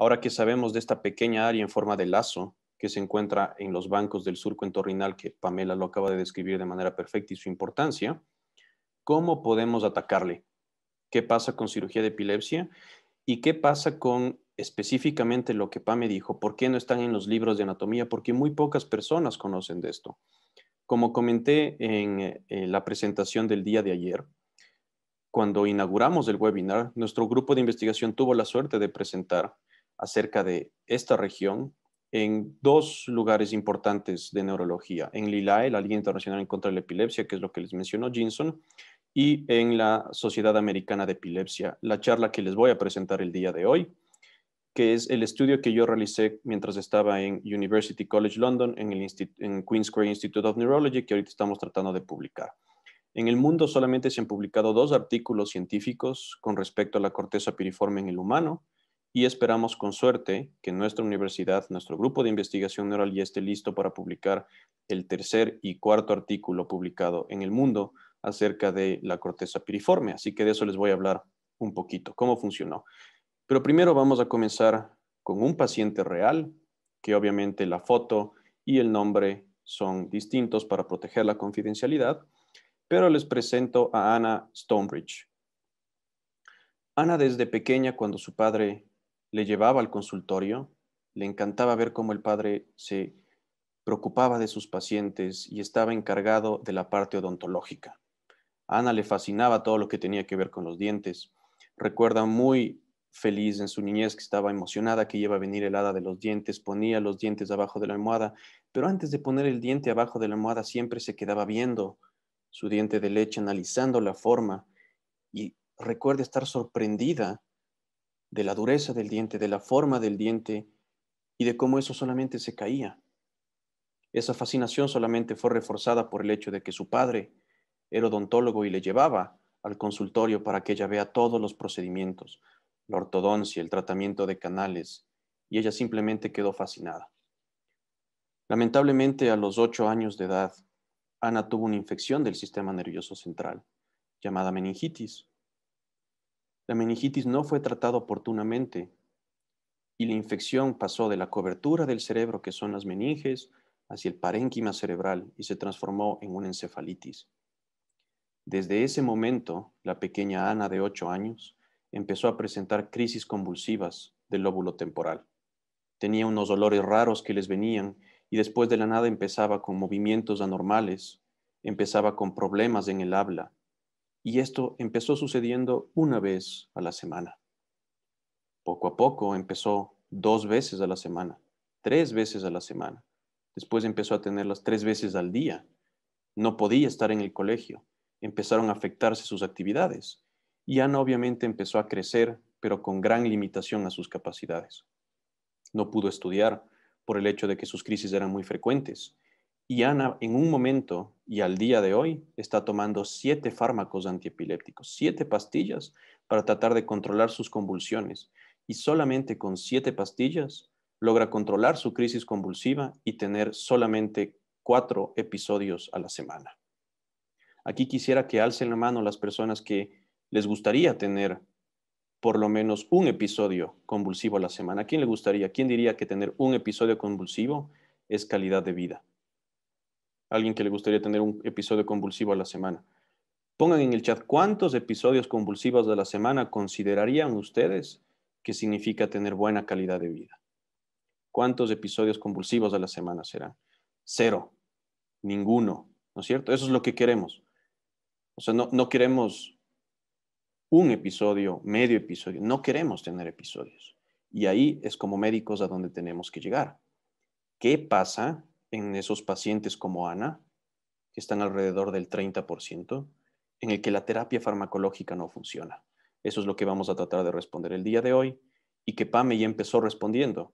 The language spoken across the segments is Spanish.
Ahora que sabemos de esta pequeña área en forma de lazo que se encuentra en los bancos del surco entorrinal, que Pamela lo acaba de describir de manera perfecta y su importancia, ¿cómo podemos atacarle? ¿Qué pasa con cirugía de epilepsia? ¿Y qué pasa con específicamente lo que Pame dijo? ¿Por qué no están en los libros de anatomía? Porque muy pocas personas conocen de esto. Como comenté en eh, la presentación del día de ayer, cuando inauguramos el webinar, nuestro grupo de investigación tuvo la suerte de presentar acerca de esta región en dos lugares importantes de neurología, en LILAE, la Liga Internacional en contra de la Epilepsia, que es lo que les mencionó Jinson, y en la Sociedad Americana de Epilepsia, la charla que les voy a presentar el día de hoy, que es el estudio que yo realicé mientras estaba en University College London, en el Queen's Square Institute of Neurology, que ahorita estamos tratando de publicar. En el mundo solamente se han publicado dos artículos científicos con respecto a la corteza piriforme en el humano, y esperamos con suerte que nuestra universidad, nuestro grupo de investigación neural ya esté listo para publicar el tercer y cuarto artículo publicado en el mundo acerca de la corteza piriforme. Así que de eso les voy a hablar un poquito, cómo funcionó. Pero primero vamos a comenzar con un paciente real, que obviamente la foto y el nombre son distintos para proteger la confidencialidad, pero les presento a Ana Stonebridge. Ana desde pequeña, cuando su padre le llevaba al consultorio, le encantaba ver cómo el padre se preocupaba de sus pacientes y estaba encargado de la parte odontológica. Ana le fascinaba todo lo que tenía que ver con los dientes. Recuerda muy feliz en su niñez que estaba emocionada que iba a venir el hada de los dientes, ponía los dientes abajo de la almohada, pero antes de poner el diente abajo de la almohada siempre se quedaba viendo su diente de leche, analizando la forma y recuerda estar sorprendida de la dureza del diente, de la forma del diente y de cómo eso solamente se caía. Esa fascinación solamente fue reforzada por el hecho de que su padre era odontólogo y le llevaba al consultorio para que ella vea todos los procedimientos, la ortodoncia, el tratamiento de canales, y ella simplemente quedó fascinada. Lamentablemente, a los ocho años de edad, Ana tuvo una infección del sistema nervioso central, llamada meningitis, la meningitis no fue tratada oportunamente y la infección pasó de la cobertura del cerebro, que son las meninges, hacia el parénquima cerebral y se transformó en una encefalitis. Desde ese momento, la pequeña Ana de 8 años empezó a presentar crisis convulsivas del lóbulo temporal. Tenía unos dolores raros que les venían y después de la nada empezaba con movimientos anormales, empezaba con problemas en el habla, y esto empezó sucediendo una vez a la semana. Poco a poco empezó dos veces a la semana, tres veces a la semana. Después empezó a tenerlas tres veces al día. No podía estar en el colegio. Empezaron a afectarse sus actividades. Y Ana obviamente empezó a crecer, pero con gran limitación a sus capacidades. No pudo estudiar por el hecho de que sus crisis eran muy frecuentes y Ana, en un momento y al día de hoy, está tomando siete fármacos antiepilépticos, siete pastillas para tratar de controlar sus convulsiones. Y solamente con siete pastillas logra controlar su crisis convulsiva y tener solamente cuatro episodios a la semana. Aquí quisiera que alcen la mano las personas que les gustaría tener por lo menos un episodio convulsivo a la semana. quién le gustaría? ¿Quién diría que tener un episodio convulsivo es calidad de vida? alguien que le gustaría tener un episodio convulsivo a la semana. Pongan en el chat cuántos episodios convulsivos de la semana considerarían ustedes que significa tener buena calidad de vida. ¿Cuántos episodios convulsivos de la semana serán? Cero, ninguno, ¿no es cierto? Eso es lo que queremos. O sea, no, no queremos un episodio, medio episodio, no queremos tener episodios. Y ahí es como médicos a donde tenemos que llegar. ¿Qué pasa en esos pacientes como Ana, que están alrededor del 30%, en el que la terapia farmacológica no funciona. Eso es lo que vamos a tratar de responder el día de hoy y que Pame ya empezó respondiendo.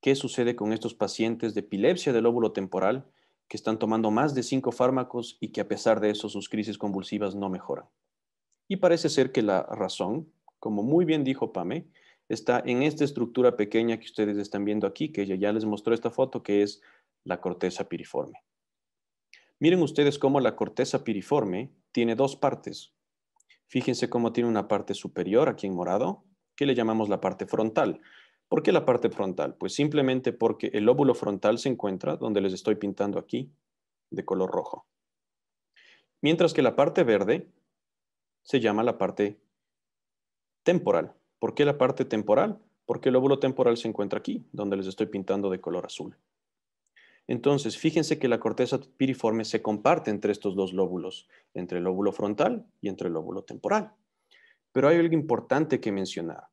¿Qué sucede con estos pacientes de epilepsia del óvulo temporal que están tomando más de cinco fármacos y que a pesar de eso sus crisis convulsivas no mejoran? Y parece ser que la razón, como muy bien dijo Pame, está en esta estructura pequeña que ustedes están viendo aquí, que ella ya les mostró esta foto, que es la corteza piriforme. Miren ustedes cómo la corteza piriforme tiene dos partes. Fíjense cómo tiene una parte superior aquí en morado, que le llamamos la parte frontal. ¿Por qué la parte frontal? Pues simplemente porque el óvulo frontal se encuentra donde les estoy pintando aquí de color rojo. Mientras que la parte verde se llama la parte temporal. ¿Por qué la parte temporal? Porque el lóbulo temporal se encuentra aquí, donde les estoy pintando de color azul. Entonces, fíjense que la corteza piriforme se comparte entre estos dos lóbulos, entre el lóbulo frontal y entre el lóbulo temporal. Pero hay algo importante que mencionar.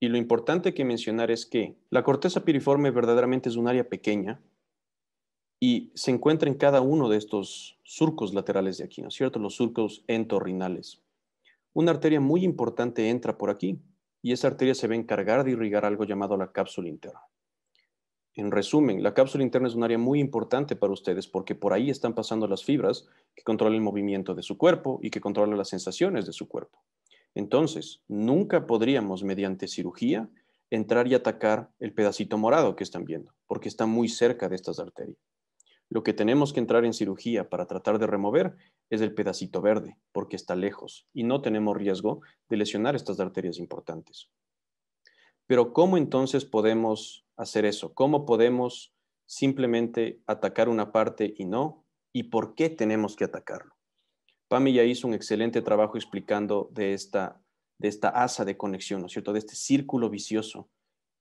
Y lo importante que mencionar es que la corteza piriforme verdaderamente es un área pequeña y se encuentra en cada uno de estos surcos laterales de aquí, ¿no es cierto? Los surcos entorrinales. Una arteria muy importante entra por aquí, y esa arteria se va a encargar de irrigar algo llamado la cápsula interna. En resumen, la cápsula interna es un área muy importante para ustedes porque por ahí están pasando las fibras que controlan el movimiento de su cuerpo y que controlan las sensaciones de su cuerpo. Entonces, nunca podríamos, mediante cirugía, entrar y atacar el pedacito morado que están viendo, porque está muy cerca de estas arterias. Lo que tenemos que entrar en cirugía para tratar de remover es el pedacito verde, porque está lejos y no tenemos riesgo de lesionar estas arterias importantes. Pero ¿cómo entonces podemos hacer eso? ¿Cómo podemos simplemente atacar una parte y no? ¿Y por qué tenemos que atacarlo? Pame ya hizo un excelente trabajo explicando de esta, de esta asa de conexión, ¿no es cierto? De este círculo vicioso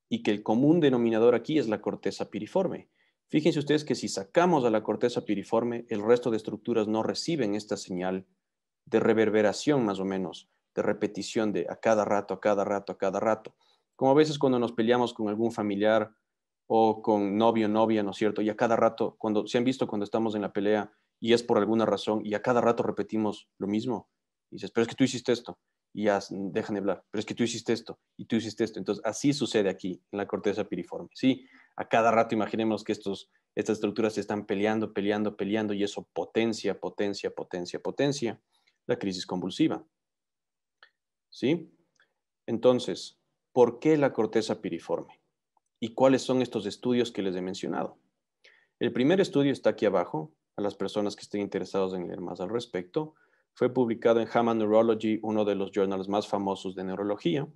y que el común denominador aquí es la corteza piriforme, Fíjense ustedes que si sacamos a la corteza piriforme, el resto de estructuras no reciben esta señal de reverberación más o menos, de repetición de a cada rato, a cada rato, a cada rato. Como a veces cuando nos peleamos con algún familiar o con novio, novia, ¿no es cierto? Y a cada rato, cuando se han visto cuando estamos en la pelea y es por alguna razón y a cada rato repetimos lo mismo. Y dices, pero es que tú hiciste esto. Y ya dejan de hablar, pero es que tú hiciste esto y tú hiciste esto. Entonces, así sucede aquí en la corteza piriforme. Sí, a cada rato imaginemos que estas estructuras se están peleando, peleando, peleando y eso potencia, potencia, potencia, potencia la crisis convulsiva. ¿Sí? Entonces, ¿por qué la corteza piriforme? ¿Y cuáles son estos estudios que les he mencionado? El primer estudio está aquí abajo, a las personas que estén interesados en leer más al respecto. Fue publicado en Hammond Neurology, uno de los journals más famosos de neurología,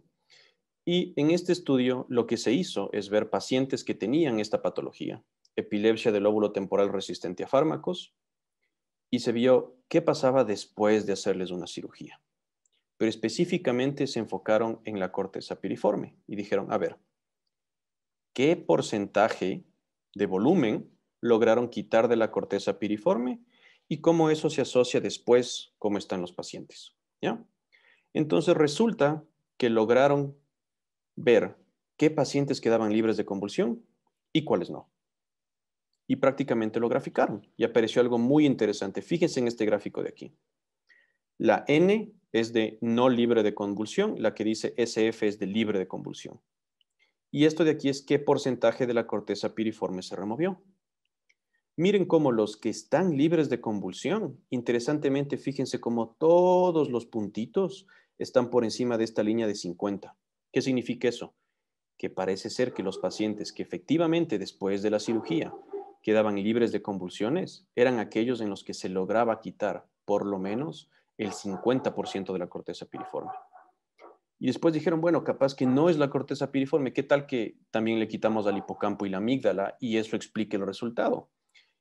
y en este estudio lo que se hizo es ver pacientes que tenían esta patología, epilepsia del lóbulo temporal resistente a fármacos, y se vio qué pasaba después de hacerles una cirugía. Pero específicamente se enfocaron en la corteza piriforme y dijeron, a ver, ¿qué porcentaje de volumen lograron quitar de la corteza piriforme y cómo eso se asocia después, cómo están los pacientes? ¿Ya? Entonces resulta que lograron ver qué pacientes quedaban libres de convulsión y cuáles no. Y prácticamente lo graficaron y apareció algo muy interesante. Fíjense en este gráfico de aquí. La N es de no libre de convulsión, la que dice SF es de libre de convulsión. Y esto de aquí es qué porcentaje de la corteza piriforme se removió. Miren cómo los que están libres de convulsión, interesantemente fíjense cómo todos los puntitos están por encima de esta línea de 50. ¿Qué significa eso? Que parece ser que los pacientes que efectivamente después de la cirugía quedaban libres de convulsiones eran aquellos en los que se lograba quitar por lo menos el 50% de la corteza piriforme. Y después dijeron, bueno, capaz que no es la corteza piriforme, ¿qué tal que también le quitamos al hipocampo y la amígdala y eso explique el resultado?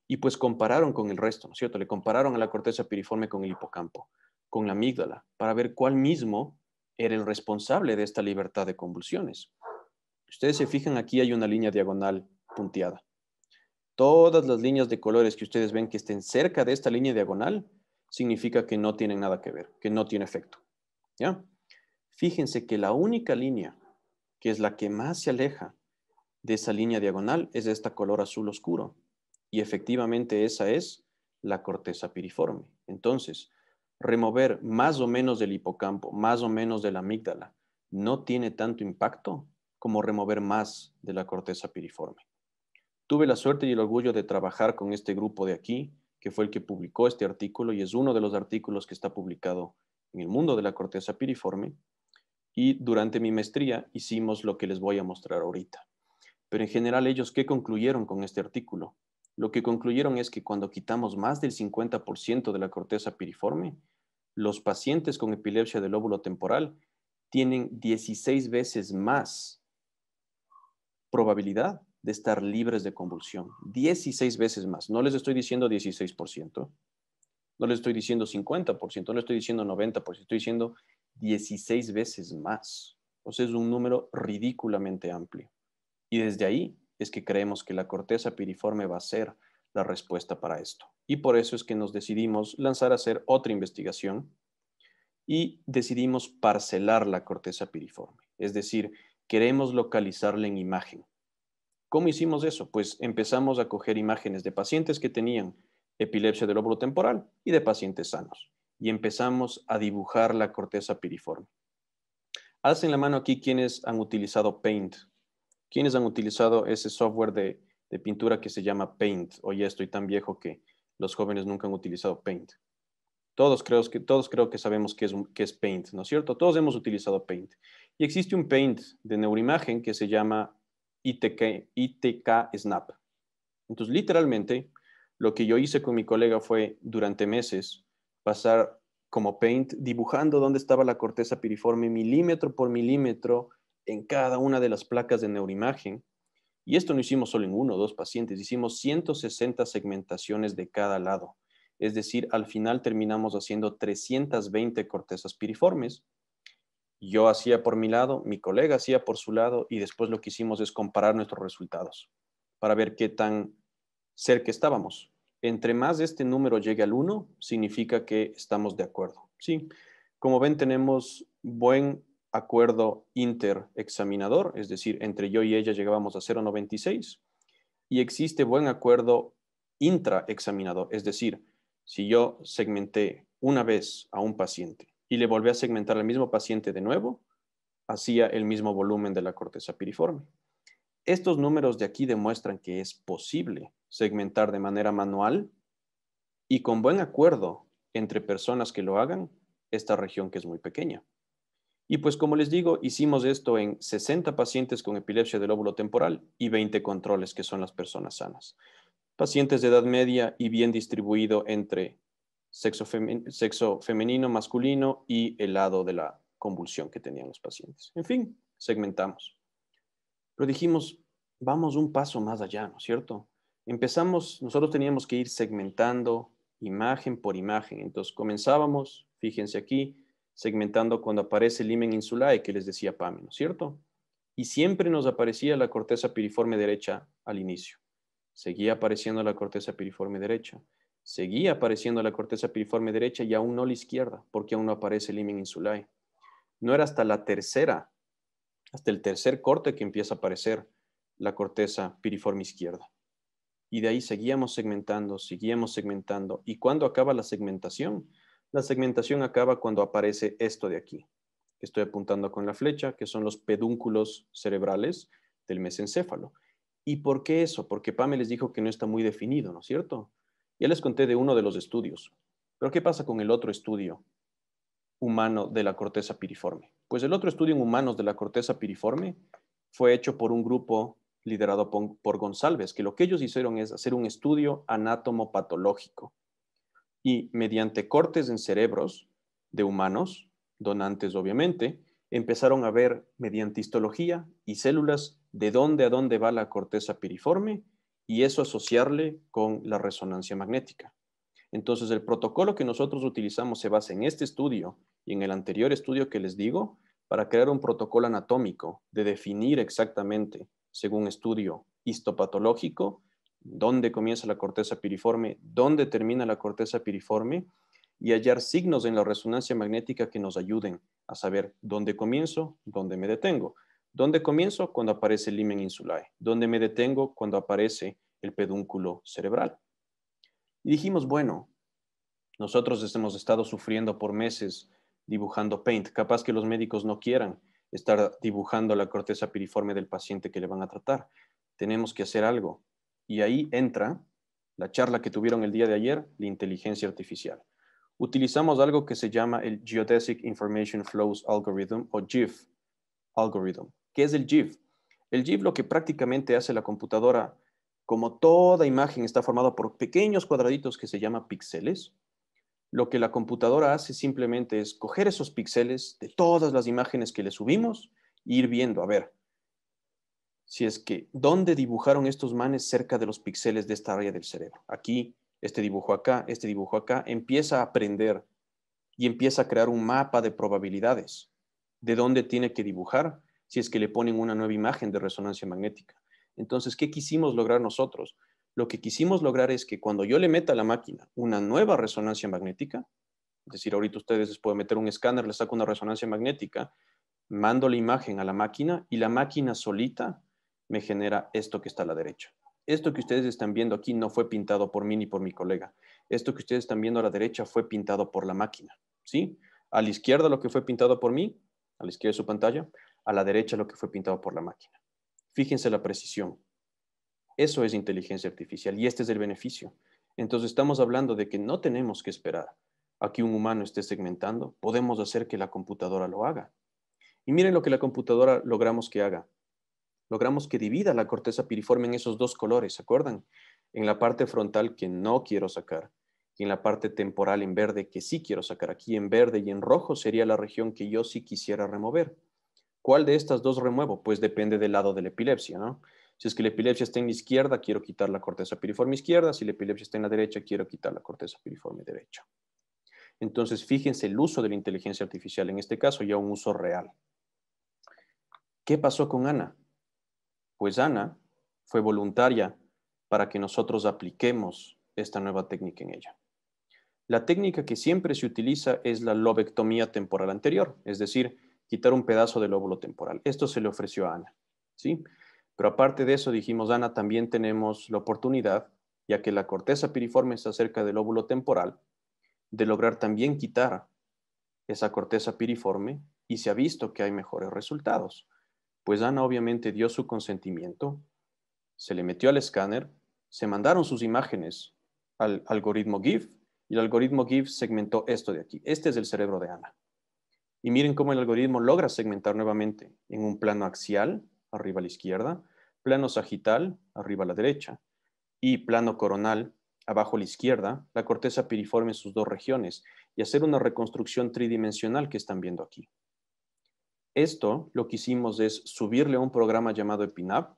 Y pues compararon con el resto, ¿no es cierto? Le compararon a la corteza piriforme con el hipocampo, con la amígdala, para ver cuál mismo era el responsable de esta libertad de convulsiones. Ustedes se fijan, aquí hay una línea diagonal punteada. Todas las líneas de colores que ustedes ven que estén cerca de esta línea diagonal significa que no tienen nada que ver, que no tiene efecto. Fíjense que la única línea que es la que más se aleja de esa línea diagonal es esta color azul oscuro. Y efectivamente esa es la corteza piriforme. Entonces, remover más o menos del hipocampo, más o menos de la amígdala, no tiene tanto impacto como remover más de la corteza piriforme. Tuve la suerte y el orgullo de trabajar con este grupo de aquí, que fue el que publicó este artículo y es uno de los artículos que está publicado en el mundo de la corteza piriforme. Y durante mi maestría hicimos lo que les voy a mostrar ahorita. Pero en general ellos, ¿qué concluyeron con este artículo? lo que concluyeron es que cuando quitamos más del 50% de la corteza piriforme, los pacientes con epilepsia del lóbulo temporal tienen 16 veces más probabilidad de estar libres de convulsión. 16 veces más. No les estoy diciendo 16%, no les estoy diciendo 50%, no les estoy diciendo 90%, estoy diciendo 16 veces más. O sea, es un número ridículamente amplio. Y desde ahí es que creemos que la corteza piriforme va a ser la respuesta para esto. Y por eso es que nos decidimos lanzar a hacer otra investigación y decidimos parcelar la corteza piriforme. Es decir, queremos localizarla en imagen. ¿Cómo hicimos eso? Pues empezamos a coger imágenes de pacientes que tenían epilepsia del óvulo temporal y de pacientes sanos. Y empezamos a dibujar la corteza piriforme. Hacen la mano aquí quienes han utilizado Paint ¿Quiénes han utilizado ese software de, pintura que se llama Paint? O ya estoy tan viejo que los jóvenes nunca han utilizado Paint. Todos creo que, todos creo que sabemos qué es, es Paint, ¿no es cierto? Todos hemos utilizado Paint. Y existe un Paint de neuroimagen que se llama ITK, ITK Snap. Entonces, literalmente, lo que yo hice con mi colega fue, durante meses, pasar como Paint, dibujando dónde estaba la corteza piriforme milímetro por milímetro, en cada una de las placas de neuroimagen. Y esto no hicimos solo en uno o dos pacientes, hicimos 160 segmentaciones de cada lado. Es decir, al final terminamos haciendo 320 cortezas piriformes. Yo hacía por mi lado, mi colega hacía por su lado y después lo que hicimos es comparar nuestros resultados para ver qué tan cerca estábamos. Entre más este número llegue al 1, significa que estamos de acuerdo. Sí, como ven, tenemos buen acuerdo interexaminador, es decir, entre yo y ella llegábamos a 0,96, y existe buen acuerdo intraexaminador, es decir, si yo segmenté una vez a un paciente y le volví a segmentar al mismo paciente de nuevo, hacía el mismo volumen de la corteza piriforme. Estos números de aquí demuestran que es posible segmentar de manera manual y con buen acuerdo entre personas que lo hagan esta región que es muy pequeña. Y pues como les digo, hicimos esto en 60 pacientes con epilepsia del lóbulo temporal y 20 controles, que son las personas sanas. Pacientes de edad media y bien distribuido entre sexo, femenino, masculino y el lado de la convulsión que tenían los pacientes. En fin, segmentamos. Pero dijimos, vamos un paso más allá, ¿no es cierto? Empezamos, nosotros teníamos que ir segmentando imagen por imagen. Entonces comenzábamos, fíjense aquí, segmentando cuando aparece el imen insulae que les decía Pami, ¿no cierto? Y siempre nos aparecía la corteza piriforme derecha al inicio. Seguía apareciendo la corteza piriforme derecha. Seguía apareciendo la corteza piriforme derecha y aún no la izquierda, porque aún no aparece el imen insulae. No era hasta la tercera, hasta el tercer corte que empieza a aparecer la corteza piriforme izquierda. Y de ahí seguíamos segmentando, seguíamos segmentando. ¿Y cuando acaba la segmentación? La segmentación acaba cuando aparece esto de aquí, que estoy apuntando con la flecha, que son los pedúnculos cerebrales del mesencéfalo. ¿Y por qué eso? Porque Pame les dijo que no está muy definido, ¿no es cierto? Ya les conté de uno de los estudios. Pero ¿qué pasa con el otro estudio humano de la corteza piriforme? Pues el otro estudio en humanos de la corteza piriforme fue hecho por un grupo liderado por, González, que lo que ellos hicieron es hacer un estudio anatomopatológico y mediante cortes en cerebros de humanos, donantes obviamente, empezaron a ver mediante histología y células de dónde a dónde va la corteza piriforme y eso asociarle con la resonancia magnética. Entonces, el protocolo que nosotros utilizamos se basa en este estudio y en el anterior estudio que les digo para crear un protocolo anatómico de definir exactamente, según estudio histopatológico, dónde comienza la corteza piriforme, dónde termina la corteza piriforme y hallar signos en la resonancia magnética que nos ayuden a saber dónde comienzo, dónde me detengo. ¿Dónde comienzo? Cuando aparece el limen insulae. ¿Dónde me detengo? Cuando aparece el pedúnculo cerebral. Y dijimos, bueno, nosotros hemos estado sufriendo por meses dibujando paint. Capaz que los médicos no quieran estar dibujando la corteza piriforme del paciente que le van a tratar. Tenemos que hacer algo. Y ahí entra la charla que tuvieron el día de ayer la inteligencia artificial. Utilizamos algo que se llama el Geodesic Information Flows Algorithm o GIF algorithm. ¿Qué es el GIF? El GIF lo que prácticamente hace la computadora, como toda imagen está formada por pequeños cuadraditos que se llaman píxeles, lo que la computadora hace simplemente es coger esos píxeles de todas las imágenes que le subimos e ir viendo, a ver, si es que dónde dibujaron estos manes cerca de los píxeles de esta área del cerebro. Aquí, este dibujo acá, este dibujo acá, empieza a aprender y empieza a crear un mapa de probabilidades de dónde tiene que dibujar si es que le ponen una nueva imagen de resonancia magnética. Entonces, ¿qué quisimos lograr nosotros? Lo que quisimos lograr es que cuando yo le meta a la máquina una nueva resonancia magnética, es decir, ahorita ustedes les pueden meter un escáner, le saco una resonancia magnética, mando la imagen a la máquina y la máquina solita me genera esto que está a la derecha. Esto que ustedes están viendo aquí no fue pintado por mí ni por mi colega. Esto que ustedes están viendo a la derecha fue pintado por la máquina, ¿sí? A la izquierda lo que fue pintado por mí, a la izquierda de su pantalla, a la derecha lo que fue pintado por la máquina. Fíjense la precisión. Eso es inteligencia artificial y este es el beneficio. Entonces estamos hablando de que no tenemos que esperar a que un humano esté segmentando, podemos hacer que la computadora lo haga. Y miren lo que la computadora logramos que haga logramos que divida la corteza piriforme en esos dos colores, ¿se acuerdan? En la parte frontal que no quiero sacar y en la parte temporal en verde que sí quiero sacar. Aquí en verde y en rojo sería la región que yo sí quisiera remover. ¿Cuál de estas dos remuevo? Pues depende del lado de la epilepsia, ¿no? Si es que la epilepsia está en la izquierda, quiero quitar la corteza piriforme izquierda. Si la epilepsia está en la derecha, quiero quitar la corteza piriforme derecha. Entonces, fíjense el uso de la inteligencia artificial, en este caso ya un uso real. ¿Qué pasó con Ana? pues Ana fue voluntaria para que nosotros apliquemos esta nueva técnica en ella. La técnica que siempre se utiliza es la lobectomía temporal anterior, es decir, quitar un pedazo del óvulo temporal. Esto se le ofreció a Ana, ¿sí? Pero aparte de eso, dijimos, Ana, también tenemos la oportunidad, ya que la corteza piriforme está cerca del óvulo temporal, de lograr también quitar esa corteza piriforme y se ha visto que hay mejores resultados pues Ana obviamente dio su consentimiento, se le metió al escáner, se mandaron sus imágenes al algoritmo GIF y el algoritmo GIF segmentó esto de aquí. Este es el cerebro de Ana. Y miren cómo el algoritmo logra segmentar nuevamente en un plano axial, arriba a la izquierda, plano sagital, arriba a la derecha, y plano coronal, abajo a la izquierda, la corteza piriforme en sus dos regiones, y hacer una reconstrucción tridimensional que están viendo aquí. Esto lo que hicimos es subirle a un programa llamado EPINAP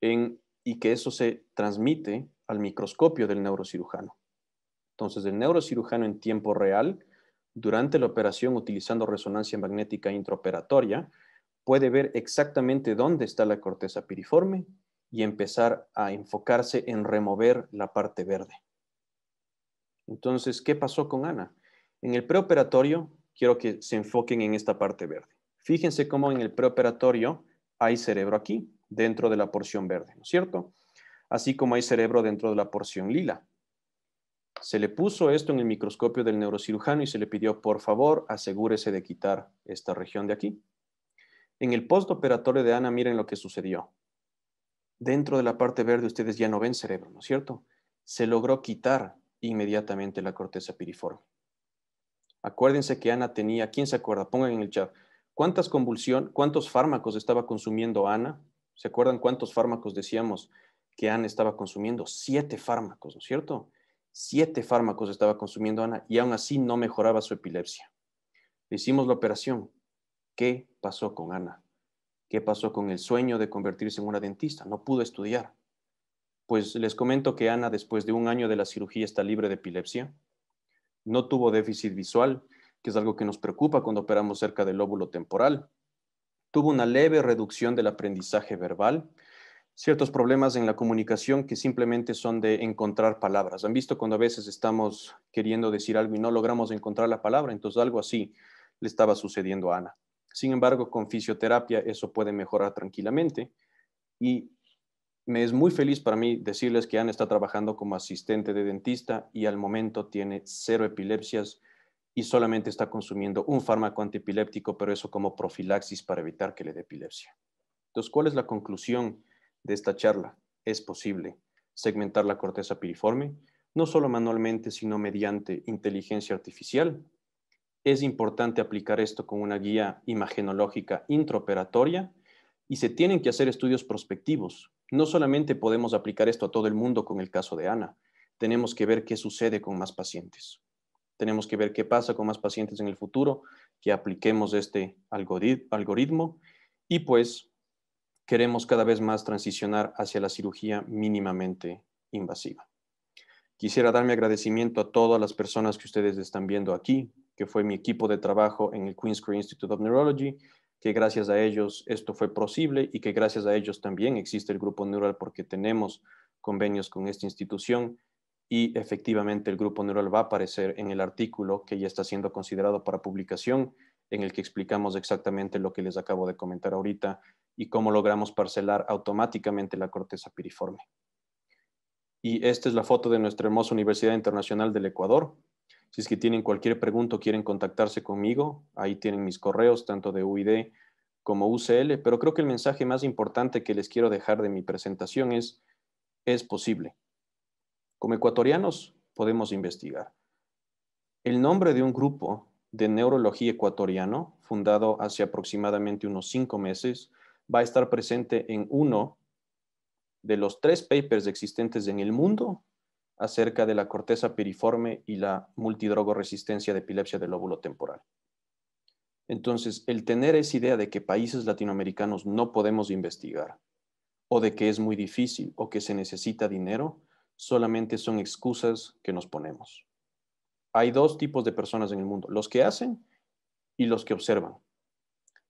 y que eso se transmite al microscopio del neurocirujano. Entonces, el neurocirujano en tiempo real, durante la operación utilizando resonancia magnética intraoperatoria, puede ver exactamente dónde está la corteza piriforme y empezar a enfocarse en remover la parte verde. Entonces, ¿qué pasó con Ana? En el preoperatorio, quiero que se enfoquen en esta parte verde. Fíjense cómo en el preoperatorio hay cerebro aquí, dentro de la porción verde, ¿no es cierto? Así como hay cerebro dentro de la porción lila. Se le puso esto en el microscopio del neurocirujano y se le pidió, por favor, asegúrese de quitar esta región de aquí. En el postoperatorio de Ana, miren lo que sucedió. Dentro de la parte verde ustedes ya no ven cerebro, ¿no es cierto? Se logró quitar inmediatamente la corteza piriforme. Acuérdense que Ana tenía, ¿quién se acuerda? Pongan en el chat, ¿Cuántas convulsión, cuántos fármacos estaba consumiendo Ana? ¿Se acuerdan cuántos fármacos decíamos que Ana estaba consumiendo? Siete fármacos, ¿no es cierto? Siete fármacos estaba consumiendo Ana y aún así no mejoraba su epilepsia. hicimos la operación. ¿Qué pasó con Ana? ¿Qué pasó con el sueño de convertirse en una dentista? No pudo estudiar. Pues les comento que Ana, después de un año de la cirugía, está libre de epilepsia. No tuvo déficit visual, que es algo que nos preocupa cuando operamos cerca del lóbulo temporal. Tuvo una leve reducción del aprendizaje verbal, ciertos problemas en la comunicación que simplemente son de encontrar palabras. Han visto cuando a veces estamos queriendo decir algo y no logramos encontrar la palabra, entonces algo así le estaba sucediendo a Ana. Sin embargo, con fisioterapia eso puede mejorar tranquilamente y me es muy feliz para mí decirles que Ana está trabajando como asistente de dentista y al momento tiene cero epilepsias, y solamente está consumiendo un fármaco antiepiléptico, pero eso como profilaxis para evitar que le dé epilepsia. Entonces, ¿cuál es la conclusión de esta charla? Es posible segmentar la corteza piriforme, no solo manualmente, sino mediante inteligencia artificial. Es importante aplicar esto con una guía imagenológica intraoperatoria y se tienen que hacer estudios prospectivos. No solamente podemos aplicar esto a todo el mundo con el caso de Ana, tenemos que ver qué sucede con más pacientes. Tenemos que ver qué pasa con más pacientes en el futuro, que apliquemos este algoritmo y pues queremos cada vez más transicionar hacia la cirugía mínimamente invasiva. Quisiera dar mi agradecimiento a todas las personas que ustedes están viendo aquí, que fue mi equipo de trabajo en el Queen's Square Institute of Neurology, que gracias a ellos esto fue posible y que gracias a ellos también existe el grupo neural porque tenemos convenios con esta institución y efectivamente el grupo neural va a aparecer en el artículo que ya está siendo considerado para publicación, en el que explicamos exactamente lo que les acabo de comentar ahorita y cómo logramos parcelar automáticamente la corteza piriforme. Y esta es la foto de nuestra hermosa Universidad Internacional del Ecuador. Si es que tienen cualquier pregunta o quieren contactarse conmigo, ahí tienen mis correos, tanto de UID como UCL, pero creo que el mensaje más importante que les quiero dejar de mi presentación es, es posible como ecuatorianos podemos investigar. El nombre de un grupo de neurología ecuatoriano, fundado hace aproximadamente unos cinco meses, va a estar presente en uno de los tres papers existentes en el mundo acerca de la corteza piriforme y la multidrogoresistencia de epilepsia del lóbulo temporal. Entonces, el tener esa idea de que países latinoamericanos no podemos investigar, o de que es muy difícil, o que se necesita dinero, solamente son excusas que nos ponemos. Hay dos tipos de personas en el mundo, los que hacen y los que observan.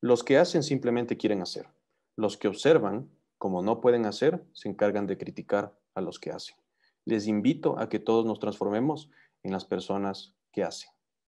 Los que hacen simplemente quieren hacer. Los que observan, como no pueden hacer, se encargan de criticar a los que hacen. Les invito a que todos nos transformemos en las personas que hacen.